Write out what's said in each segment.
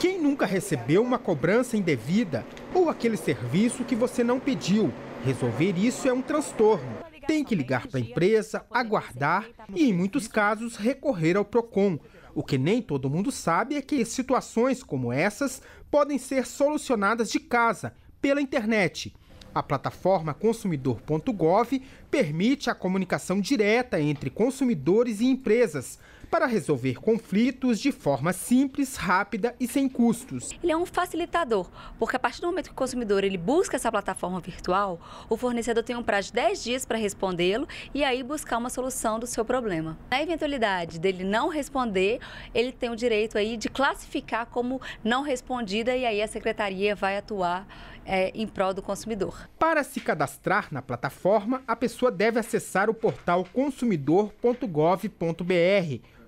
Quem nunca recebeu uma cobrança indevida ou aquele serviço que você não pediu? Resolver isso é um transtorno. Tem que ligar para a empresa, aguardar e, em muitos casos, recorrer ao PROCON. O que nem todo mundo sabe é que situações como essas podem ser solucionadas de casa, pela internet. A plataforma consumidor.gov permite a comunicação direta entre consumidores e empresas para resolver conflitos de forma simples, rápida e sem custos. Ele é um facilitador, porque a partir do momento que o consumidor ele busca essa plataforma virtual, o fornecedor tem um prazo de 10 dias para respondê-lo e aí buscar uma solução do seu problema. Na eventualidade dele não responder, ele tem o direito aí de classificar como não respondida e aí a secretaria vai atuar é, em prol do consumidor. Para se cadastrar na plataforma, a pessoa deve acessar o portal consumidor.gov.br,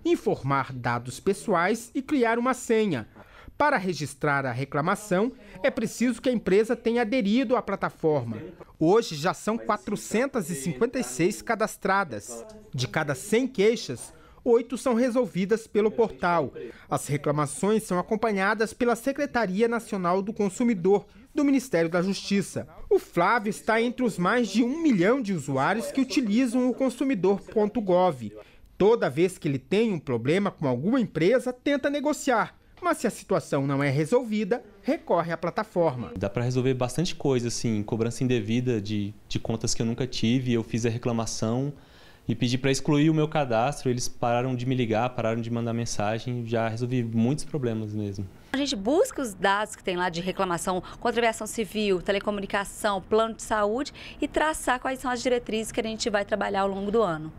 informar dados pessoais e criar uma senha. Para registrar a reclamação, é preciso que a empresa tenha aderido à plataforma. Hoje já são 456 cadastradas. De cada 100 queixas, oito são resolvidas pelo portal. As reclamações são acompanhadas pela Secretaria Nacional do Consumidor do Ministério da Justiça. O Flávio está entre os mais de um milhão de usuários que utilizam o consumidor.gov. Toda vez que ele tem um problema com alguma empresa, tenta negociar mas se a situação não é resolvida, recorre à plataforma. Dá para resolver bastante coisa, assim, cobrança indevida de, de contas que eu nunca tive, eu fiz a reclamação, e pedi para excluir o meu cadastro. Eles pararam de me ligar, pararam de mandar mensagem. Já resolvi muitos problemas mesmo. A gente busca os dados que tem lá de reclamação contra aviação civil, telecomunicação, plano de saúde e traçar quais são as diretrizes que a gente vai trabalhar ao longo do ano.